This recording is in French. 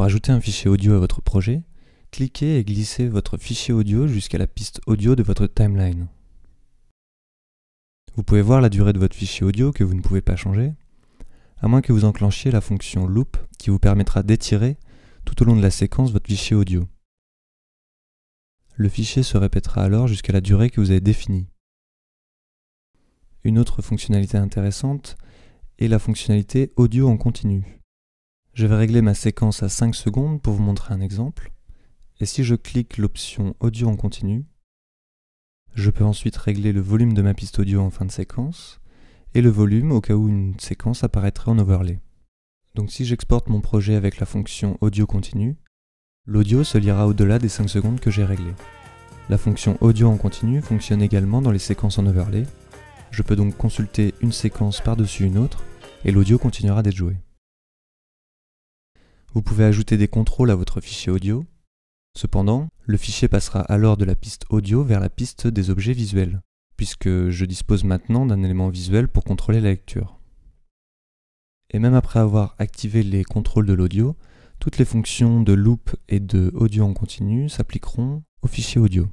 Pour ajouter un fichier audio à votre projet, cliquez et glissez votre fichier audio jusqu'à la piste audio de votre timeline. Vous pouvez voir la durée de votre fichier audio que vous ne pouvez pas changer, à moins que vous enclenchiez la fonction loop qui vous permettra d'étirer tout au long de la séquence votre fichier audio. Le fichier se répétera alors jusqu'à la durée que vous avez définie. Une autre fonctionnalité intéressante est la fonctionnalité audio en continu. Je vais régler ma séquence à 5 secondes pour vous montrer un exemple. Et si je clique l'option audio en continu, je peux ensuite régler le volume de ma piste audio en fin de séquence et le volume au cas où une séquence apparaîtrait en overlay. Donc si j'exporte mon projet avec la fonction audio continu, l'audio se lira au-delà des 5 secondes que j'ai réglées. La fonction audio en continu fonctionne également dans les séquences en overlay. Je peux donc consulter une séquence par-dessus une autre et l'audio continuera d'être joué. Vous pouvez ajouter des contrôles à votre fichier audio. Cependant, le fichier passera alors de la piste audio vers la piste des objets visuels, puisque je dispose maintenant d'un élément visuel pour contrôler la lecture. Et même après avoir activé les contrôles de l'audio, toutes les fonctions de loop et de audio en continu s'appliqueront au fichier audio.